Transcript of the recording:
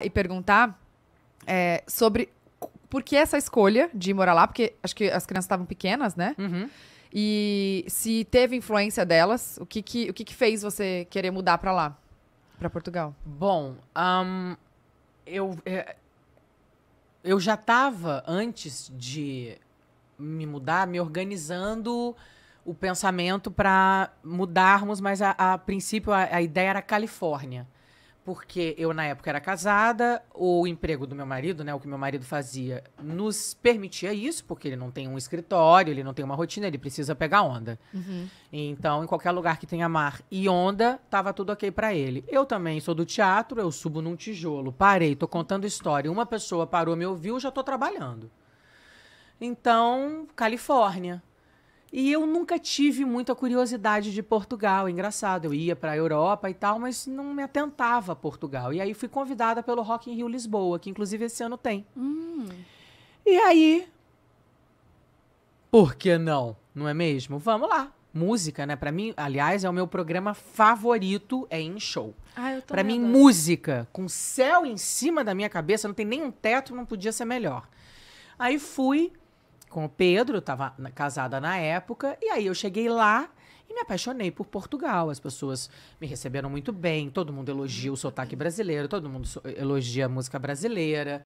e perguntar é, sobre por que essa escolha de morar lá, porque acho que as crianças estavam pequenas, né? Uhum. E se teve influência delas, o que que, o que, que fez você querer mudar para lá, para Portugal? Bom, um, eu, é, eu já estava, antes de me mudar, me organizando o pensamento para mudarmos, mas a, a princípio a, a ideia era Califórnia porque eu na época era casada, o emprego do meu marido, né, o que meu marido fazia, nos permitia isso, porque ele não tem um escritório, ele não tem uma rotina, ele precisa pegar onda. Uhum. Então, em qualquer lugar que tenha mar e onda, tava tudo ok para ele. Eu também sou do teatro, eu subo num tijolo, parei, tô contando história, uma pessoa parou, me ouviu, já tô trabalhando. Então, Califórnia. E eu nunca tive muita curiosidade de Portugal, engraçado. Eu ia para a Europa e tal, mas não me atentava a Portugal. E aí fui convidada pelo Rock in Rio Lisboa, que inclusive esse ano tem. Hum. E aí, por que não? Não é mesmo? Vamos lá. Música, né? Para mim, aliás, é o meu programa favorito é em show. Ah, Para mim, música com céu em cima da minha cabeça, não tem nenhum teto, não podia ser melhor. Aí fui com o Pedro, estava casada na época, e aí eu cheguei lá e me apaixonei por Portugal. As pessoas me receberam muito bem, todo mundo elogia o sotaque brasileiro, todo mundo elogia a música brasileira.